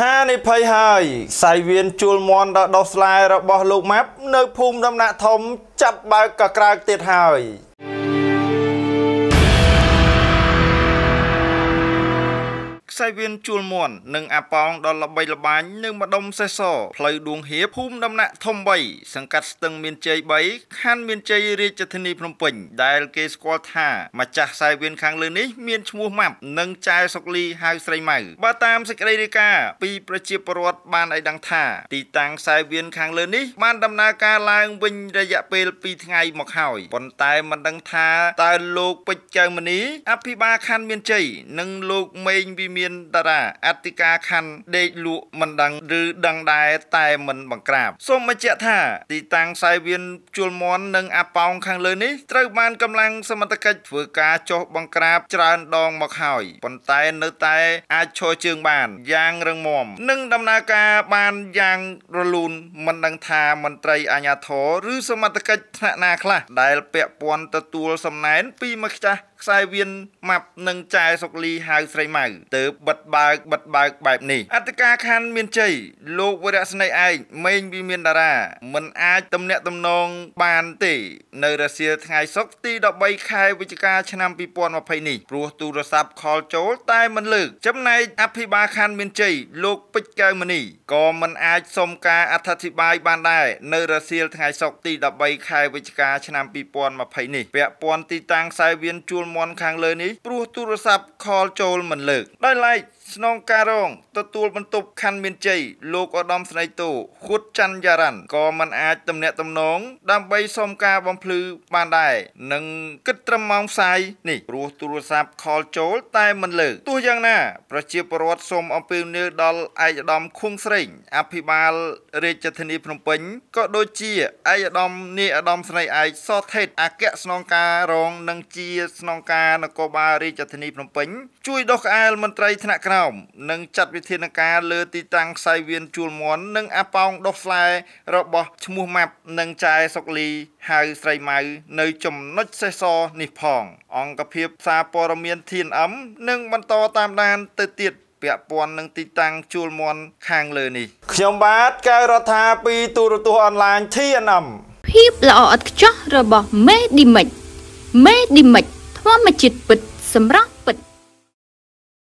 ហានិភ័យហើយសៃវៀនជួលមន់ដល់ដោះស្លែរបស់លោកម៉ាប់ នៅភូមិដំណាក់ធំចាប់បើកកក្រើកទៀតហើយសៃវៀនជួលមន់និងអាប៉ោងដ៏ល្បីល្បាញនៅម្ដុំសេះសផ្លូវដួងហៀភូមិដំណាក់ធំ3សង្កាត់ស្ទឹងមានជ័យ3ខណ្ឌមានជ័យរាជធានីភ្នំពេញដែលគេស្គាល់ថាម្ចាស់ខ្សែវៀនខាងលើនេះ មានឈ្មោះម៉ាប់និងចែសុកលីហៅស្រីម៉ៅបើតាមសេចក្តីរាយការណ៍ពីប្រជាពលរដ្ឋបានឲ្យដឹងថាទីតាំងខ្សែវៀនខាងលើនេះបានដំណើរការឡើងវិញរយៈពេល2ថ្ងៃមកហើយប៉ុន្តែមិនដឹងថាតើលោកពេជ្រចៅមនីអភិបាលខណ្ឌមានជ័យនិងលោកមេងវិមានមានតារាអធិការខណ្ឌដេកលក់មិនដឹងឬដឹងដែរតែមិនបង្ក្រាបសូមបញ្ជាក់ថាទីតាំងខ្សែវៀនជួលមន់និងអាប៉ោងខាងលើនេះត្រូវបានកម្លាំងសមត្ថកិច្ចធ្វើការចុះបង្ក្រាបច្រើនដងមកហើយប៉ុន្តែនៅតែ អាចឈរជើងបានយ៉ាងរឹងមាំនិងដំណើរការបានយ៉ាងរលូនមិនដឹងថាមន្ត្រីអាជ្ញាធរឬសមត្ថកិច្ចថ្នាក់ណាខ្លះដែលពាក់ព័ន្ធទទួលសំណែនពីម្ចាស់ខ្សែវៀនម៉ាប់និងចែសុកលីហៅស្រីម៉ៅទៅបិទបើកបិទបើកបែបនេះអធិការខណ្ឌមានជ័យលោកវរៈស្នេហ៍ឯងមេងវិមានតារាមិនអាចទំនាក់ទំនងបានទេ នៅរសៀលថ្ងៃសុក្រទី13ខែវិច្ឆិកាឆ្នាំ2020នេះព្រោះទូរស័ព្ទខលចូល តែមិនលើក ចំណែកអភិបាលខណ្ឌមានជ័យលោកពេជ្រកៅមនីក៏មិនអាចសុំការអធិប្បាយបានដែរនៅរសៀលថ្ងៃសុក្រទី13ខែវិច្ឆិកាឆ្នាំ2020នេះពាក់ព័ន្ធទីតាំងខ្សែវៀនជួលមន់ខាងលើនេះព្រោះទូរស័ព្ទខលចូលមិនលើកដោយឡែកស្នងការរងទទួលបន្ទុកខណ្ឌមានជ័យលោកឧត្តមស្នេហ៍តូហួតច័ន្ទយ៉ារ៉ាន់ក៏មិនអាចទំនាក់ទំនងដើម្បីសុំការបំភ្លឺបានដែរនឹងគិតត្រឹមម៉ោងផ្សាយនេះព្រោះទូរស័ព្ទខលចូល តែមិនលើកទោះយ៉ាងណាប្រជាពលរដ្ឋសូមអំពាវនាវដល់ឯកឧត្តមឃុងស្រេងអភិបាលរាជធានីភ្នំពេញក៏ដូចជាឯកឧត្តមនាយឧត្តមស្នេហ៍ឯកសថេតអគ្គស្នងការរង និងជាស្នងការនគរបាលរាជធានីភ្នំពេញជួយដោះក្អែលមន្ត្រីថ្នាក់ក្រោមោមនិងចាត់វិធានការលើទីតាំងខ្សែវៀនជួលមន់និងអាប៉ោងដុះផ្លែរបស់ ឈ្មោះម៉ាប់ និងចែសុកលីហៅស្រីម៉ៅនៅចំណុចសេះសនេះផង អង្គភាពសារព័ត៌មាន TNM នឹងបន្តតាមដានទៅទៀតពាក់ព័ន្ធនឹងទីតាំងជួលមន់ខាងលើនេះខ្ញុំបាទកៅរដ្ឋាពីទូរទស្សន៍អនឡាញ TNM ភាពល្អឥតខ្ចោះរបស់ Medimix Medimix ធម្មជាតិពិតសម្រាប់ពិត